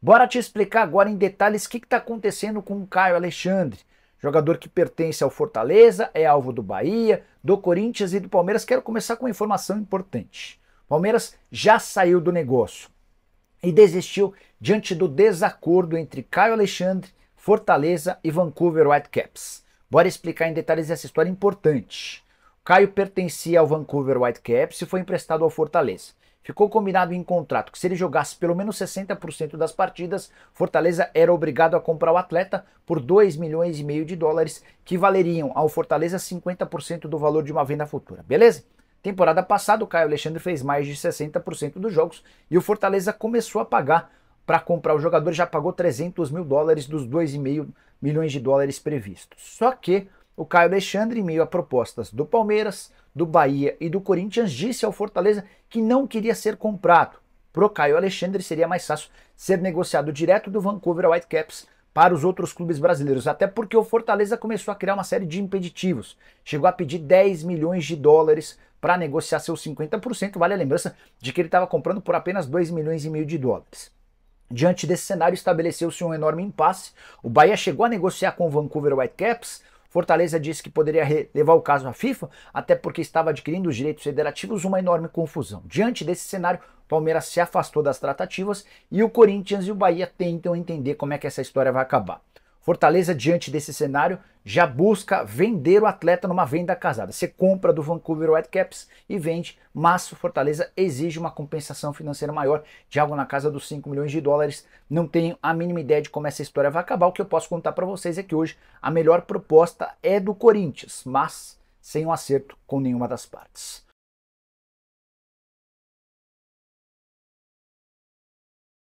Bora te explicar agora em detalhes o que está acontecendo com o Caio Alexandre. Jogador que pertence ao Fortaleza, é alvo do Bahia, do Corinthians e do Palmeiras. Quero começar com uma informação importante. Palmeiras já saiu do negócio e desistiu diante do desacordo entre Caio Alexandre, Fortaleza e Vancouver Whitecaps. Bora explicar em detalhes essa história importante. Caio pertencia ao Vancouver Whitecaps e foi emprestado ao Fortaleza. Ficou combinado em contrato que se ele jogasse pelo menos 60% das partidas, Fortaleza era obrigado a comprar o atleta por 2 milhões e meio de dólares, que valeriam ao Fortaleza 50% do valor de uma venda futura, beleza? Temporada passada, o Caio Alexandre fez mais de 60% dos jogos e o Fortaleza começou a pagar para comprar o jogador, já pagou 300 mil dólares dos 2,5 milhões de dólares previstos. Só que o Caio Alexandre, em meio a propostas do Palmeiras, do Bahia e do Corinthians, disse ao Fortaleza que não queria ser comprado. Pro Caio Alexandre seria mais fácil ser negociado direto do Vancouver Whitecaps para os outros clubes brasileiros, até porque o Fortaleza começou a criar uma série de impeditivos. Chegou a pedir 10 milhões de dólares para negociar seus 50%, vale a lembrança de que ele estava comprando por apenas 2 milhões e meio de dólares. Diante desse cenário, estabeleceu-se um enorme impasse. O Bahia chegou a negociar com o Vancouver Whitecaps, Fortaleza disse que poderia levar o caso à FIFA, até porque estava adquirindo os direitos federativos uma enorme confusão. Diante desse cenário, Palmeiras se afastou das tratativas e o Corinthians e o Bahia tentam entender como é que essa história vai acabar. Fortaleza, diante desse cenário, já busca vender o atleta numa venda casada. Você compra do Vancouver Whitecaps e vende, mas o Fortaleza exige uma compensação financeira maior, de algo na casa dos 5 milhões de dólares. Não tenho a mínima ideia de como essa história vai acabar. O que eu posso contar para vocês é que hoje a melhor proposta é do Corinthians, mas sem um acerto com nenhuma das partes.